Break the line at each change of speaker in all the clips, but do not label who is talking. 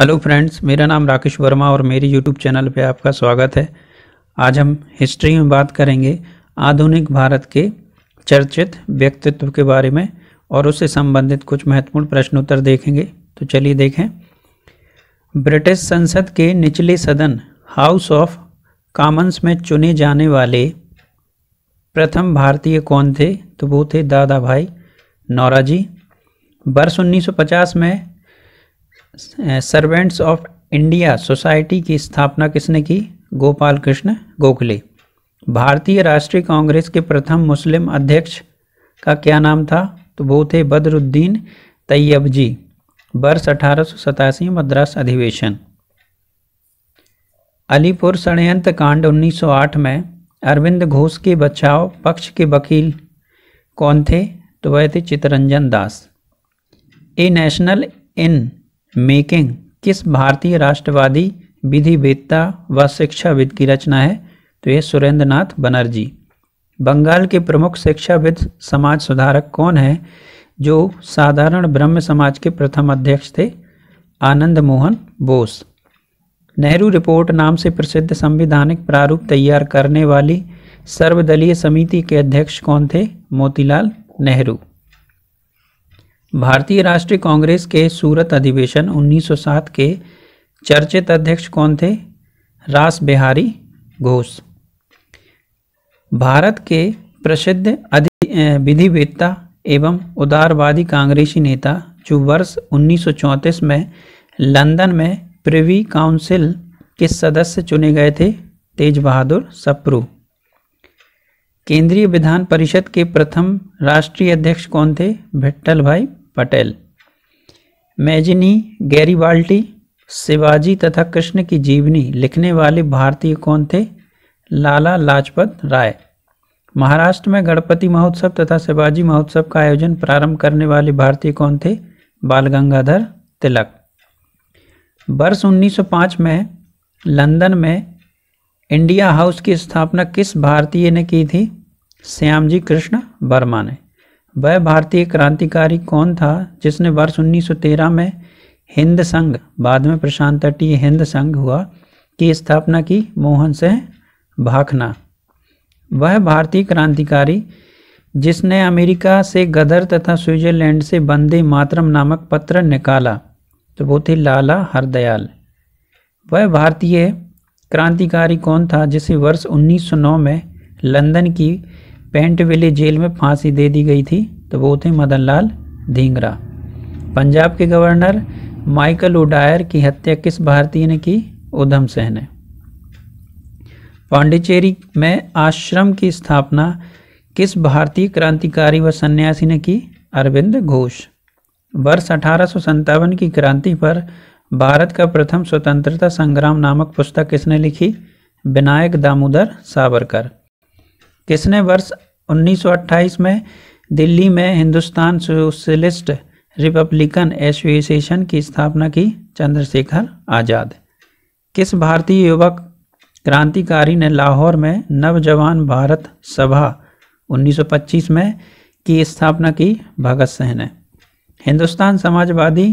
hello friends मेरा नाम राकेश वर्मा और मेरे यूट्यूब चैनल पे आपका स्वागत है आज हम हिस्ट्री में बात करेंगे आधुनिक भारत के चर्चित व्यक्तित्व के बारे में और उससे संबंधित कुछ महत्वपूर्ण प्रश्नोत्तर देखेंगे तो चलिए देखें ब्रिटिश संसद के निचले सदन हाउस ऑफ कॉमंस में चुने जाने वाले प्रथम भारतीय कौन थे तो वो थे दादा भाई नौराजी वर्ष 1950 में सर्वेंट्स ऑफ इंडिया सोसाइटी की स्थापना किसने की गोपाल कृष्ण गोखले भारतीय राष्ट्रीय कांग्रेस के प्रथम मुस्लिम अध्यक्ष का क्या नाम था तो वो थे बदरुद्दीन तैयब जी वर्ष अठारह मद्रास अधिवेशन अलीपुर षडयंत्र कांड 1908 में अरविंद घोष के बचाव पक्ष के वकील कौन थे तो वह थे Chittaranjan Das a national in making किस भारतीय राष्ट्रवादी विधिवेदता व शिक्षाविद की रचना है तो ये सुरेंद्र नाथ बनर्जी बंगाल के प्रमुख शिक्षाविद समाज सुधारक कौन है जो साधारण ब्रह्म समाज के प्रथम अध्यक्ष थे आनंद मोहन बोस नेहरू रिपोर्ट नाम से प्रसिद्ध संविधानिक प्रारूप तैयार करने वाली सर्वदलीय समिति के अध्यक्ष कौन थे मोतीलाल नेहरू भारतीय राष्ट्रीय कांग्रेस के सूरत अधिवेशन 1907 के चर्चित अध्यक्ष कौन थे रास बिहारी घोष भारत के प्रसिद्ध विधिवेत्ता एवं उदारवादी कांग्रेसी नेता जो वर्ष 1934 में लंदन में प्रिवी काउंसिल के सदस्य चुने गए थे तेज बहादुर सप्रू केंद्रीय विधान परिषद के प्रथम राष्ट्रीय अध्यक्ष कौन थे भिट्टल भाई पटेल मैजिनी गैरीवाल्टी शिवाजी तथा कृष्ण की जीवनी लिखने वाले भारतीय कौन थे लाला लाजपत राय महाराष्ट्र में गणपति महोत्सव तथा शिवाजी महोत्सव का आयोजन प्रारंभ करने वाले भारतीय कौन थे बाल गंगाधर तिलक वर्ष 1905 में लंदन में इंडिया हाउस की स्थापना किस भारतीय ने की थी श्यामजी कृष्ण वर्मा ने वह भारतीय क्रांतिकारी कौन था जिसने वर्ष 1913 में हिंद संघ बाद में प्रशांत तटीय हिंद संघ हुआ की स्थापना की मोहन से भाखना वह भारतीय क्रांतिकारी जिसने अमेरिका से गदर तथा स्विट्जरलैंड से बंदे मातरम नामक पत्र निकाला तो वो थे लाला हरदयाल वह भारतीय क्रांतिकारी कौन था जिसे वर्ष 1909 में लंदन की पेंट वेली जेल में फांसी दे दी गई थी तो वो थे मदन लाल धींगरा पंजाब के गवर्नर माइकल उडायर की हत्या किस भारतीय ने की उधम सिंह ने पांडिचेरी में आश्रम की स्थापना किस भारतीय क्रांतिकारी व सन्यासी ने की अरविंद घोष वर्ष अठारह की क्रांति पर भारत का प्रथम स्वतंत्रता संग्राम नामक पुस्तक किसने लिखी विनायक दामोदर सावरकर किसने वर्ष 1928 में दिल्ली में हिंदुस्तान सोशलिस्ट रिपब्लिकन एसोसिएशन की स्थापना की चंद्रशेखर आज़ाद किस भारतीय युवक क्रांतिकारी ने लाहौर में नवजवान भारत सभा 1925 में की स्थापना की भगत सिंह ने हिंदुस्तान समाजवादी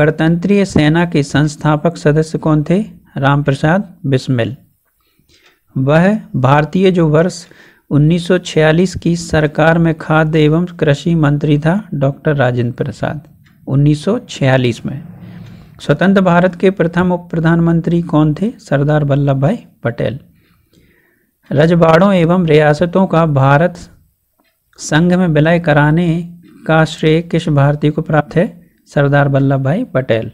गणतंत्रीय सेना के संस्थापक सदस्य कौन थे राम प्रसाद बिस्मिल वह भारतीय जो वर्ष 1946 की सरकार में खाद्य एवं कृषि मंत्री था डॉक्टर राजेंद्र प्रसाद 1946 में स्वतंत्र भारत के प्रथम उप प्रधानमंत्री कौन थे सरदार वल्लभ भाई पटेल रजवाड़ों एवं रियासतों का भारत संघ में विलय कराने का श्रेय किस भारतीय को प्राप्त है सरदार वल्लभ भाई पटेल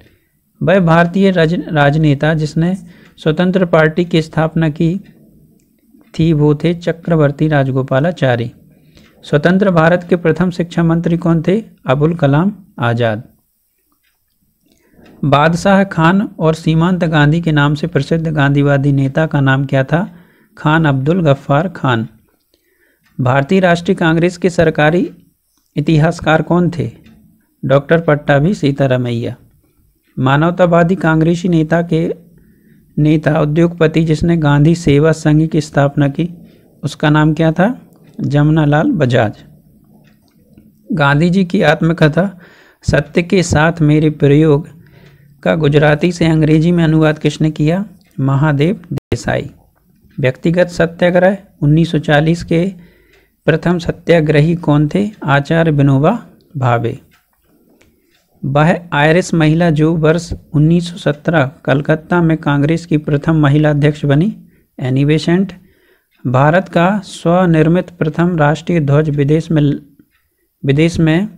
वह भारतीय राज, राजनेता जिसने स्वतंत्र पार्टी की स्थापना की थी वो थे चक्रवर्ती राजगोपालाचार्य स्वतंत्र भारत के प्रथम शिक्षा मंत्री कौन थे अबुल कलाम आज़ाद बादशाह खान और सीमांत गांधी के नाम से प्रसिद्ध गांधीवादी नेता का नाम क्या था खान अब्दुल गफ्फार खान भारतीय राष्ट्रीय कांग्रेस के सरकारी इतिहासकार कौन थे डॉक्टर पट्टाभी सीतारामैया मानवतावादी कांग्रेसी नेता के नेता उद्योगपति जिसने गांधी सेवा संघ की स्थापना की उसका नाम क्या था जमुनालाल बजाज गांधी जी की आत्मकथा सत्य के साथ मेरे प्रयोग का गुजराती से अंग्रेजी में अनुवाद किसने किया महादेव देसाई व्यक्तिगत सत्याग्रह 1940 के प्रथम सत्याग्रही कौन थे आचार्य विनोबा भावे वह आयरिश महिला जो वर्ष 1917 कलकत्ता में कांग्रेस की प्रथम महिला अध्यक्ष बनी एनी बेसेंट भारत का स्वनिर्मित प्रथम राष्ट्रीय ध्वज विदेश में विदेश में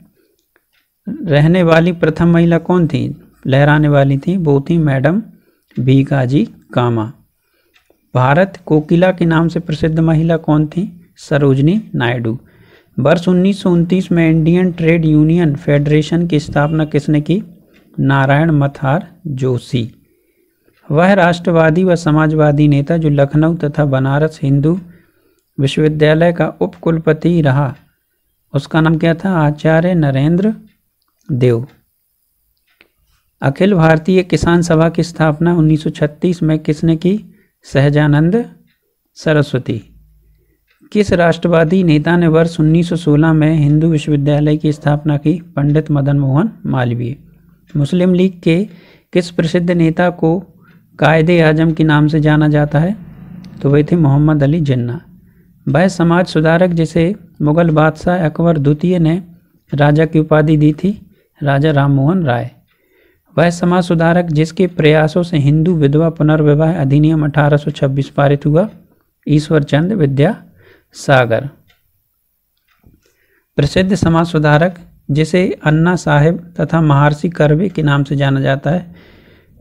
रहने वाली प्रथम महिला कौन थी लहराने वाली थी वो थी मैडम भीकाजी कामा भारत कोकिला के नाम से प्रसिद्ध महिला कौन थी सरोजनी नायडू वर्ष उन्नीस में इंडियन ट्रेड यूनियन फेडरेशन की स्थापना किसने की नारायण मथार जोशी वह राष्ट्रवादी व समाजवादी नेता जो लखनऊ तथा बनारस हिंदू विश्वविद्यालय का उपकुलपति रहा उसका नाम क्या था आचार्य नरेंद्र देव अखिल भारतीय किसान सभा की स्थापना 1936 में किसने की सहजानंद सरस्वती किस राष्ट्रवादी नेता ने वर्ष 1916 में हिंदू विश्वविद्यालय की स्थापना की पंडित मदन मोहन मालवीय मुस्लिम लीग के किस प्रसिद्ध नेता को कायदे आजम के नाम से जाना जाता है तो वे थे मोहम्मद अली जिन्ना वह समाज सुधारक जिसे मुगल बादशाह अकबर द्वितीय ने राजा की उपाधि दी थी राजा राम मोहन राय वह समाज सुधारक जिसके प्रयासों से हिंदू विधवा पुनर्विवाह अधिनियम 1826 पारित हुआ ईश्वर चंद विद्या सागर प्रसिद्ध समाज सुधारक जिसे अन्ना साहेब तथा महर्षि करवे के नाम से जाना जाता है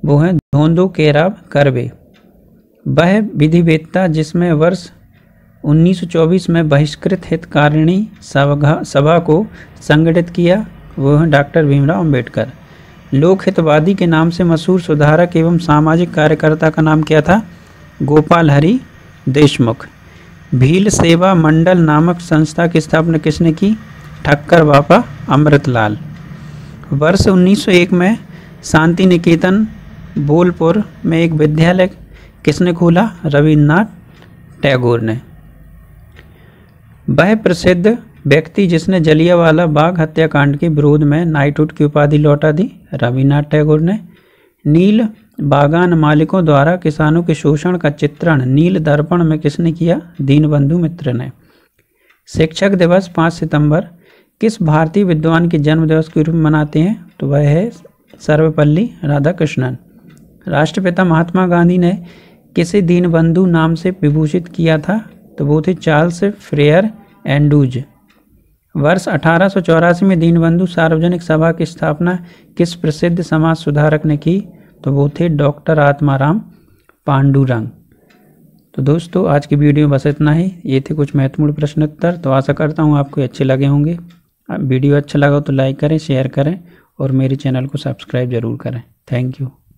वो है धोंदो केराव करवे वह विधिवेत्ता जिसमें वर्ष 1924 में बहिष्कृत हितकारिणी सभा सभा को संगठित किया वो हैं डॉक्टर भीमराव अंबेडकर हितवादी के नाम से मशहूर सुधारक एवं सामाजिक कार्यकर्ता का नाम क्या था गोपाल हरि देशमुख भील सेवा मंडल नामक संस्था की स्थापना किसने की ठक्कर बापा अमृतलाल वर्ष 1901 में शांति निकेतन बोलपुर में एक विद्यालय किसने खोला रविन्द्रनाथ टैगोर ने वह प्रसिद्ध व्यक्ति जिसने जलियावाला बाग हत्याकांड के विरोध में नाइटहुड की उपाधि लौटा दी रविन्द्रनाथ टैगोर ने नील बागान मालिकों द्वारा किसानों के शोषण का चित्रण नील दर्पण में किसने किया दीनबंधु मित्र ने शिक्षक दिवस पाँच सितंबर किस भारतीय विद्वान के जन्म दिवस के रूप में मनाते हैं तो वह है सर्वपल्ली राधाकृष्णन राष्ट्रपिता महात्मा गांधी ने किसे दीनबंधु नाम से विभूषित किया था तो वो थे चार्ल्स फ्रेयर एंडूज वर्ष अठारह में दीनबंधु सार्वजनिक सभा की स्थापना किस प्रसिद्ध समाज सुधारक ने की तो वो थे डॉक्टर आत्माराम पांडुरंग तो दोस्तों आज की वीडियो में बस इतना ही ये थे कुछ महत्वपूर्ण प्रश्न उत्तर तो आशा करता हूँ आपको अच्छे लगे होंगे वीडियो अच्छा लगा तो लाइक करें शेयर करें और मेरे चैनल को सब्सक्राइब ज़रूर करें थैंक यू